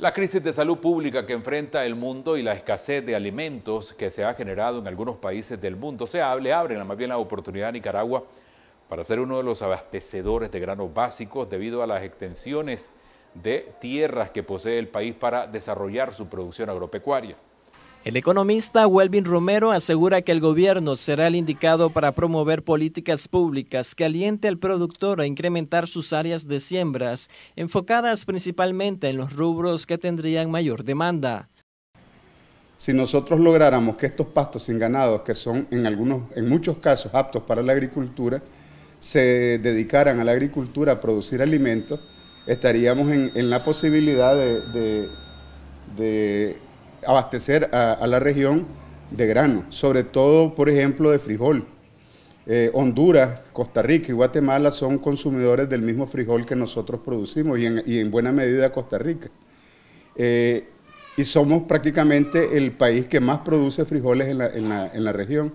La crisis de salud pública que enfrenta el mundo y la escasez de alimentos que se ha generado en algunos países del mundo se abre abren más bien la oportunidad a Nicaragua para ser uno de los abastecedores de granos básicos debido a las extensiones de tierras que posee el país para desarrollar su producción agropecuaria. El economista Welvin Romero asegura que el gobierno será el indicado para promover políticas públicas que aliente al productor a incrementar sus áreas de siembras, enfocadas principalmente en los rubros que tendrían mayor demanda. Si nosotros lográramos que estos pastos sin ganados, que son en, algunos, en muchos casos aptos para la agricultura, se dedicaran a la agricultura a producir alimentos, estaríamos en, la posibilidad de abastecer a, la región de grano, sobre todo, por ejemplo, de frijol. Eh, Honduras, Costa Rica y Guatemala son consumidores del mismo frijol que nosotros producimos y en, buena medida Costa Rica. Eh, y somos prácticamente el país que más produce frijoles en la, región.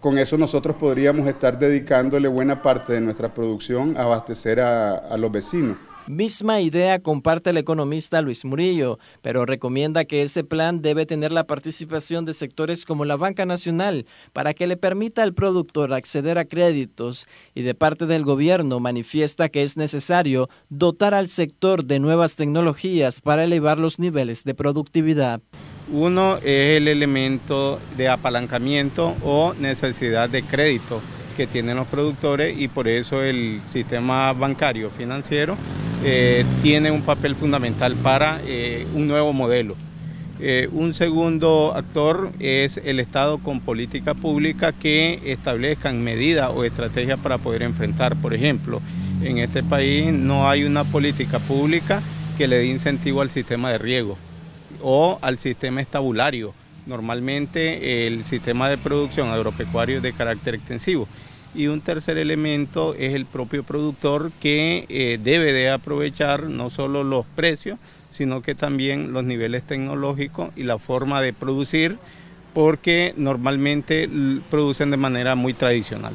Con eso nosotros podríamos estar dedicándole buena parte de nuestra producción a abastecer a los vecinos. Misma idea comparte el economista Luis Murillo, pero recomienda que ese plan debe tener la participación de sectores como la Banca Nacional para que le permita al productor acceder a créditos y de parte del gobierno manifiesta que es necesario dotar al sector de nuevas tecnologías para elevar los niveles de productividad. Uno es el elemento de apalancamiento o necesidad de crédito que tienen los productores y por eso el sistema bancario financiero eh, tiene un papel fundamental para eh, un nuevo modelo. Eh, un segundo actor es el Estado con política pública que establezcan medidas o estrategias para poder enfrentar. Por ejemplo, en este país no hay una política pública que le dé incentivo al sistema de riego o al sistema estabulario. Normalmente el sistema de producción agropecuario es de carácter extensivo. Y un tercer elemento es el propio productor que eh, debe de aprovechar no solo los precios, sino que también los niveles tecnológicos y la forma de producir, porque normalmente producen de manera muy tradicional.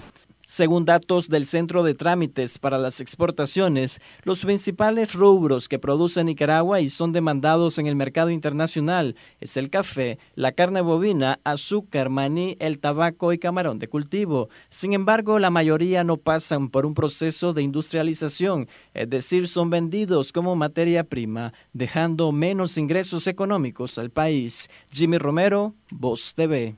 Según datos del Centro de Trámites para las Exportaciones, los principales rubros que produce Nicaragua y son demandados en el mercado internacional es el café, la carne bovina, azúcar, maní, el tabaco y camarón de cultivo. Sin embargo, la mayoría no pasan por un proceso de industrialización, es decir, son vendidos como materia prima, dejando menos ingresos económicos al país. Jimmy Romero, Voz TV.